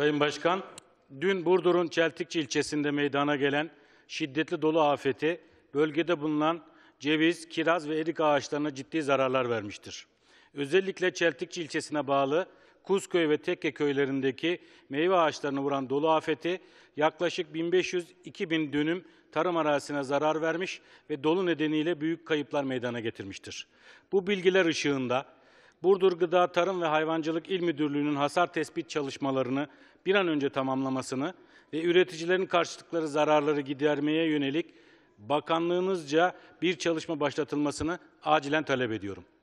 Sayın Başkan, dün Burdur'un Çeltikçi ilçesinde meydana gelen şiddetli dolu afeti bölgede bulunan ceviz, kiraz ve erik ağaçlarına ciddi zararlar vermiştir. Özellikle Çeltikçi ilçesine bağlı Kuzköy ve Tekke köylerindeki meyve ağaçlarına vuran dolu afeti yaklaşık 1500-2000 dönüm tarım arazisine zarar vermiş ve dolu nedeniyle büyük kayıplar meydana getirmiştir. Bu bilgiler ışığında Burdur Gıda, Tarım ve Hayvancılık İl Müdürlüğü'nün hasar tespit çalışmalarını bir an önce tamamlamasını ve üreticilerin karşılıkları zararları gidermeye yönelik bakanlığınızca bir çalışma başlatılmasını acilen talep ediyorum.